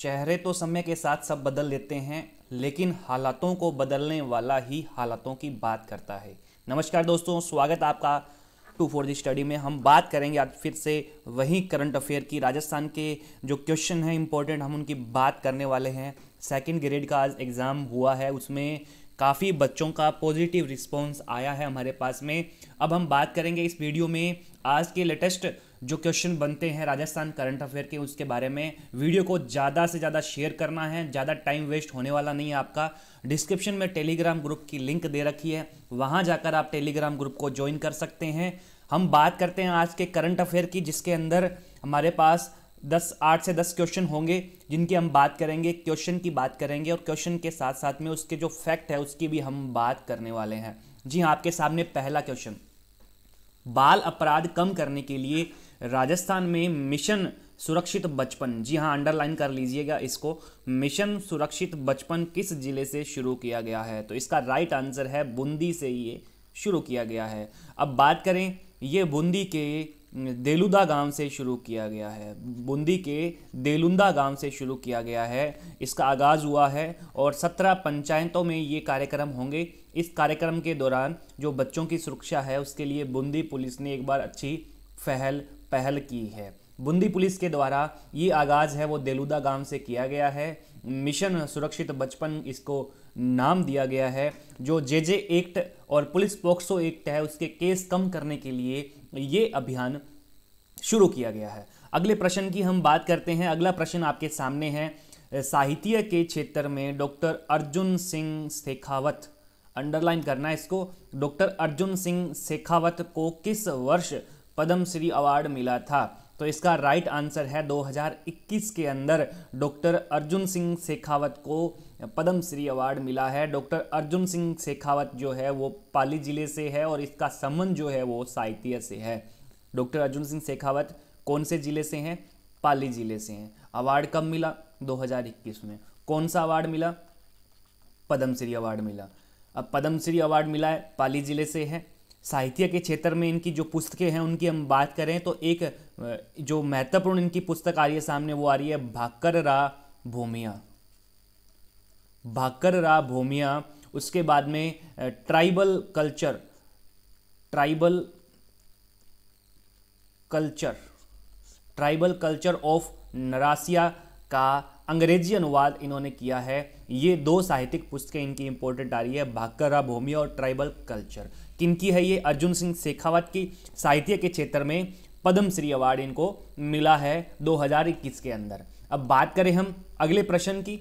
चेहरे तो समय के साथ सब बदल लेते हैं लेकिन हालातों को बदलने वाला ही हालातों की बात करता है नमस्कार दोस्तों स्वागत आपका टू फोर जी स्टडी में हम बात करेंगे आज फिर से वही करंट अफेयर की राजस्थान के जो क्वेश्चन हैं इंपॉर्टेंट हम उनकी बात करने वाले हैं सेकंड ग्रेड का आज एग्ज़ाम हुआ है उसमें काफ़ी बच्चों का पॉजिटिव रिस्पॉन्स आया है हमारे पास में अब हम बात करेंगे इस वीडियो में आज के लेटेस्ट जो क्वेश्चन बनते हैं राजस्थान करंट अफेयर के उसके बारे में वीडियो को ज़्यादा से ज़्यादा शेयर करना है ज़्यादा टाइम वेस्ट होने वाला नहीं है आपका डिस्क्रिप्शन में टेलीग्राम ग्रुप की लिंक दे रखी है वहाँ जाकर आप टेलीग्राम ग्रुप को ज्वाइन कर सकते हैं हम बात करते हैं आज के करंट अफेयर की जिसके अंदर हमारे पास दस आठ से दस क्वेश्चन होंगे जिनकी हम बात करेंगे क्वेश्चन की बात करेंगे और क्वेश्चन के साथ साथ में उसके जो फैक्ट है उसकी भी हम बात करने वाले हैं जी हाँ आपके सामने पहला क्वेश्चन बाल अपराध कम करने के लिए राजस्थान में मिशन सुरक्षित बचपन जी हाँ अंडरलाइन कर लीजिएगा इसको मिशन सुरक्षित बचपन किस जिले से शुरू किया गया है तो इसका राइट आंसर है बूंदी से ये शुरू किया गया है अब बात करें ये बूंदी के देलुदा गांव से शुरू किया गया है बूंदी के देलुंदा गांव से शुरू किया गया है इसका आगाज़ हुआ है और सत्रह पंचायतों में ये कार्यक्रम होंगे इस कार्यक्रम के दौरान जो बच्चों की सुरक्षा है उसके लिए बूंदी पुलिस ने एक बार अच्छी पहल पहल की है बूंदी पुलिस के द्वारा ये आगाज़ है वो देलुदा गांव से किया गया है मिशन सुरक्षित बचपन इसको नाम दिया गया है जो जे जे एक्ट और पुलिस पोक्सो एक्ट है उसके केस कम करने के लिए ये अभियान शुरू किया गया है अगले प्रश्न की हम बात करते हैं अगला प्रश्न आपके सामने है साहित्य के क्षेत्र में डॉक्टर अर्जुन सिंह शेखावत अंडरलाइन करना है इसको डॉक्टर अर्जुन सिंह शेखावत को किस वर्ष पद्म श्री अवार्ड मिला था तो इसका राइट आंसर है 2021 के अंदर डॉक्टर अर्जुन सिंह शेखावत को पद्म श्री अवार्ड मिला है डॉक्टर अर्जुन सिंह शेखावत जो है वो पाली जिले से है और इसका संबंध जो है वो साहित्य से है डॉक्टर अर्जुन सिंह शेखावत कौन से ज़िले से हैं पाली ज़िले से हैं अवार्ड कब मिला 2021 में कौन सा अवार्ड मिला पद्मश्री अवार्ड मिला अब पद्मश्री अवार्ड मिला है पाली ज़िले से है साहित्य के क्षेत्र में इनकी जो पुस्तकें हैं उनकी हम बात करें तो एक जो महत्वपूर्ण इनकी पुस्तक आ रही है सामने वो आ रही है भाकर रा भूमिया भाकर रा भूमिया उसके बाद में tribal culture tribal culture tribal culture of Narasia का अंग्रेजी अनुवाद इन्होंने किया है ये दो साहित्यिक पुस्तकें इनकी इंपॉर्टेंट आ रही है भाकरा भूमि और ट्राइबल कल्चर किनकी है ये अर्जुन सिंह शेखावत की साहित्य के क्षेत्र में पद्मश्री अवार्ड इनको मिला है 2021 के अंदर अब बात करें हम अगले प्रश्न की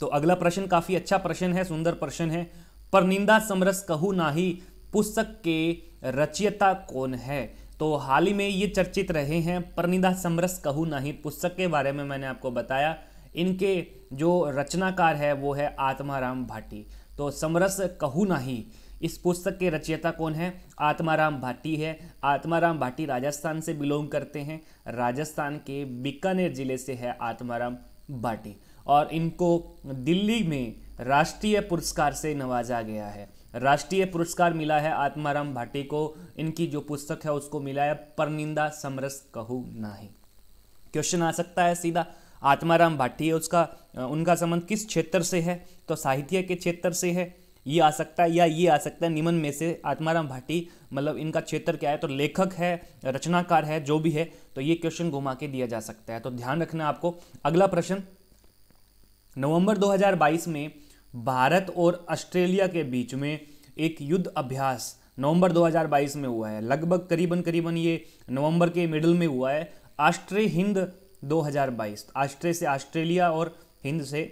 तो अगला प्रश्न काफ़ी अच्छा प्रश्न है सुंदर प्रश्न है परनिंदा समरस कहू नाही पुस्तक के रचयिता कौन है तो हाल ही में ये चर्चित रहे हैं परनिंदा समरस कहू नाही पुस्तक के बारे में मैंने आपको बताया इनके जो रचनाकार है वो है आत्माराम भाटी तो समरस कहू नाही इस पुस्तक के रचयिता कौन है आत्माराम भाटी है आत्माराम भाटी राजस्थान से बिलोंग करते हैं राजस्थान के बीकानेर जिले से है आत्माराम भाटी और इनको दिल्ली में राष्ट्रीय पुरस्कार से नवाजा गया है राष्ट्रीय पुरस्कार मिला है आत्माराम भाटी को इनकी जो पुस्तक है उसको मिला है परनिंदा समरस कहू नाही क्वेश्चन आ सकता है सीधा आत्माराम भाटी है उसका उनका संबंध किस क्षेत्र से है तो साहित्य के क्षेत्र से है ये आ सकता है या ये आ सकता है निमन में से आत्माराम भाटी मतलब इनका क्षेत्र क्या है तो लेखक है रचनाकार है जो भी है तो ये क्वेश्चन घुमा के दिया जा सकता है तो ध्यान रखना आपको अगला प्रश्न नवंबर 2022 में भारत और ऑस्ट्रेलिया के बीच में एक युद्ध अभ्यास नवंबर 2022 में हुआ है लगभग करीबन करीबन ये नवंबर के मिडल में हुआ है ऑस्ट्रे हिंद 2022 आस्ट्रे से ऑस्ट्रेलिया और हिंद से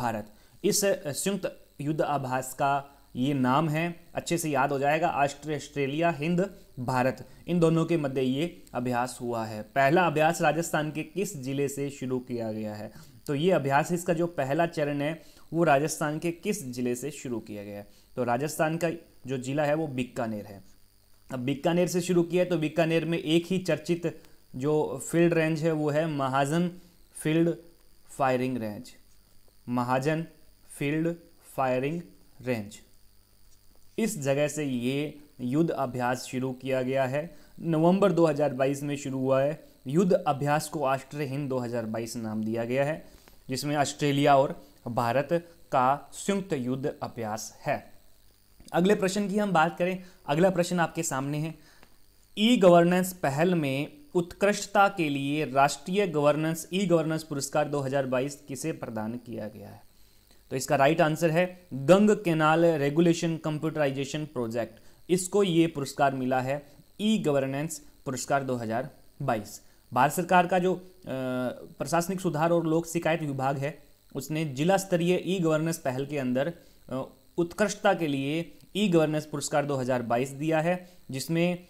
भारत इस संयुक्त युद्ध आभास का ये नाम है अच्छे से याद हो जाएगा ऑस्ट्रे ऑस्ट्रेलिया हिंद भारत इन दोनों के मध्य ये अभ्यास हुआ है पहला अभ्यास राजस्थान के किस जिले से शुरू किया गया है तो ये अभ्यास इसका जो पहला चरण है वो राजस्थान के किस जिले से शुरू किया गया है तो राजस्थान का जो जिला है वो बीकानेर है अब बीकानेर से शुरू किया है तो बीकानेर में एक ही चर्चित जो फील्ड रेंज है वो है Mahajan field firing range Mahajan field firing range इस जगह से ये युद्ध अभ्यास शुरू किया गया है नवंबर 2022 में शुरू हुआ है युद्ध अभ्यास को राष्ट्र हिंद दो नाम दिया गया है जिसमें ऑस्ट्रेलिया और भारत का संयुक्त युद्ध अभ्यास है अगले प्रश्न की हम बात करें अगला प्रश्न आपके सामने है ई गवर्नेंस पहल में उत्कृष्टता के लिए राष्ट्रीय गवर्नेंस ई गवर्नेंस पुरस्कार 2022 किसे प्रदान किया गया है तो इसका राइट आंसर है Gang canal regulation computerisation project इसको ये पुरस्कार मिला है ई गवर्नेंस पुरस्कार 2022 भारत सरकार का जो प्रशासनिक सुधार और लोक शिकायत विभाग है उसने जिला स्तरीय ई गवर्नेंस पहल के अंदर उत्कृष्टता के लिए ई गवर्नेंस पुरस्कार 2022 दिया है जिसमें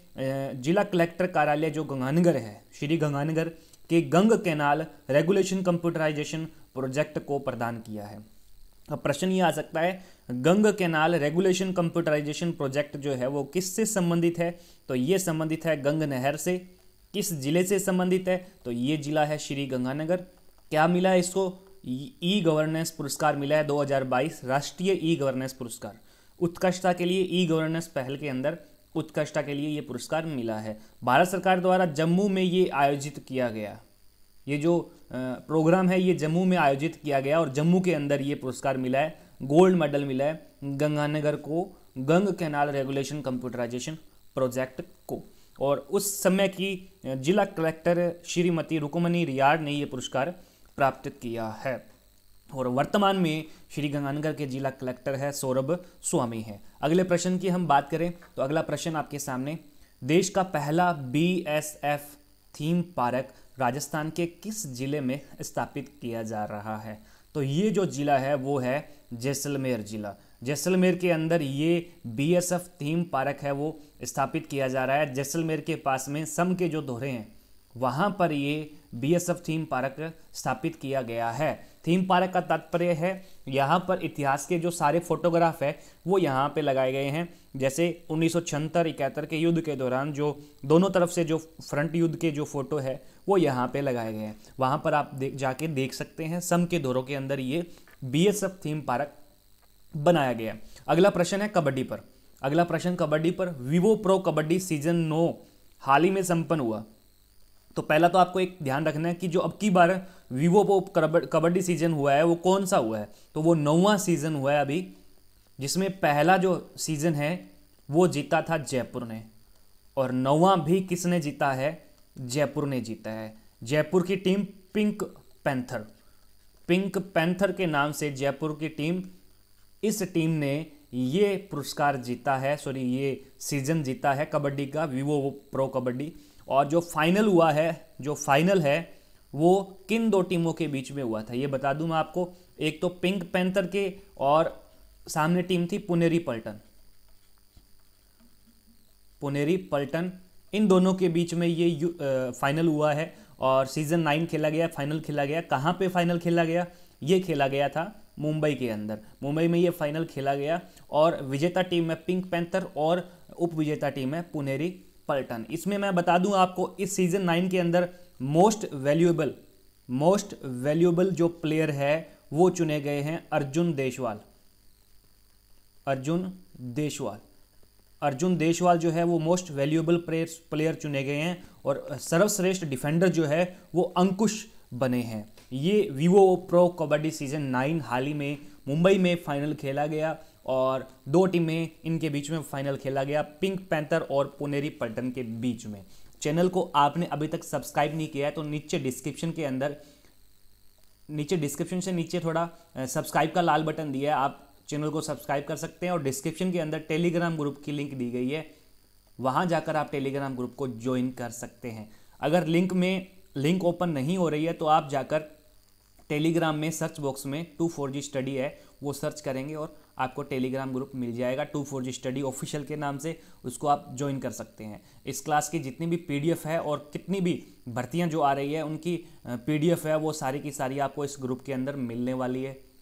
जिला कलेक्टर कार्यालय जो गंगानगर है श्री गंगानगर के Gang canal regulation computerisation project को प्रदान किया है अब प्रश्न ये आ सकता है Gang canal regulation computerisation project जो है वो किससे संबंधित है तो ये संबंधित है गंग नहर से किस जिले से संबंधित है तो ये जिला है श्री गंगानगर क्या मिला है इसको ई गवर्नेंस पुरस्कार मिला है 2022 राष्ट्रीय ई गवर्नेंस पुरस्कार उत्कृष्टता के लिए ई गवर्नेंस पहल के अंदर उत्कृष्टता के लिए ये पुरस्कार मिला है भारत सरकार द्वारा जम्मू में ये आयोजित किया गया ये जो प्रोग्राम है ये जम्मू में आयोजित किया गया और जम्मू के अंदर ये पुरस्कार मिला है गोल्ड मेडल मिला है गंगानगर को Gang canal regulation computerisation project को और उस समय की जिला कलेक्टर श्रीमती रुकमनी रियाड ने ये पुरस्कार प्राप्त किया है और वर्तमान में श्री गंगानगर के जिला कलेक्टर है सौरभ स्वामी है अगले प्रश्न की हम बात करें तो अगला प्रश्न आपके सामने देश का पहला B S F theme park Rajasthan के किस जिले में स्थापित किया जा रहा है तो ये जो जिला है वो है जैसलमेर जिला जैसलमेर के अंदर ये B S F theme park है वो स्थापित किया जा रहा है जैसलमेर के पास में सम के जो दोहरे हैं वहाँ पर ये B S F theme park स्थापित किया गया है थीम पार्क का तात्पर्य है यहाँ पर इतिहास के जो सारे फोटोग्राफ है वो यहाँ पे लगाए गए हैं जैसे उन्नीस सौ इकहत्तर के युद्ध के दौरान जो दोनों तरफ से जो फ्रंट युद्ध के जो फ़ोटो है वो यहाँ पे लगाए गए हैं वहाँ पर आप देख जाके देख सकते हैं सम के दौरों के अंदर ये बी थीम पार्क बनाया गया अगला प्रश्न है कबड्डी पर अगला प्रश्न कबड्डी पर वीवो प्रो कबड्डी सीजन नौ हाल ही में संपन्न हुआ तो पहला तो आपको एक ध्यान रखना है कि जो अब की बार वीवो पो कबड्डी सीजन हुआ है वो कौन सा हुआ है तो वो नौवा सीजन हुआ है अभी जिसमें पहला जो सीजन है वो जीता था जयपुर ने और नौवा भी किसने जीता है जयपुर ने जीता है जयपुर की team pink panther pink panther के नाम से जयपुर की टीम इस टीम ने ये पुरस्कार जीता है सॉरी ये सीजन जीता है कबड्डी का वीवो प्रो कबड्डी और जो फाइनल हुआ है जो फाइनल है वो किन दो टीमों के बीच में हुआ था ये बता दूं मैं आपको एक तो पिंक पैंथर के और सामने टीम थी पुनेरी पल्टन पुनेरी पल्टन इन दोनों के बीच में ये यू, आ, फाइनल हुआ है और सीज़न नाइन खेला गया फाइनल खेला गया कहाँ पे फाइनल खेला गया ये खेला गया था मुंबई के अंदर मुंबई में ये फाइनल खेला गया और विजेता टीम है पिंक पैंथर और उप विजेता टीम है पुनेरी पलटन इसमें मैं बता दूं आपको इस सीजन नाइन के अंदर मोस्ट वैल्यूएबल मोस्ट वैल्यूएबल जो प्लेयर है वो चुने गए हैं अर्जुन देशवाल अर्जुन देशवाल अर्जुन देशवाल जो है वो मोस्ट वैल्यूएबल प्लेयर चुने गए हैं और सर्वश्रेष्ठ डिफेंडर जो है वो अंकुश बने हैं ये Vivo pro kabaddi season nine हाल ही में मुंबई में फाइनल खेला गया और दो टीमें इनके बीच में फाइनल खेला गया पिंक पैंथर और पुनेरी पल्टन के बीच में चैनल को आपने अभी तक सब्सक्राइब नहीं किया है तो नीचे डिस्क्रिप्शन के अंदर नीचे डिस्क्रिप्शन से नीचे थोड़ा सब्सक्राइब का लाल बटन दिया है आप चैनल को सब्सक्राइब कर सकते हैं और डिस्क्रिप्शन के अंदर टेलीग्राम ग्रुप की लिंक दी गई है वहाँ जाकर आप टेलीग्राम ग्रुप को ज्वाइन कर सकते हैं अगर लिंक में लिंक ओपन नहीं हो रही है तो आप जाकर टेलीग्राम में सर्च बॉक्स में टू फोर जी स्टडी है वो सर्च करेंगे और आपको टेलीग्राम ग्रुप मिल जाएगा two four G study official के नाम से उसको आप ज्वाइन कर सकते हैं इस क्लास की जितनी भी पीडीएफ है और कितनी भी भर्तियाँ जो आ रही है उनकी पीडीएफ है वो सारी की सारी आपको इस ग्रुप के अंदर मिलने वाली है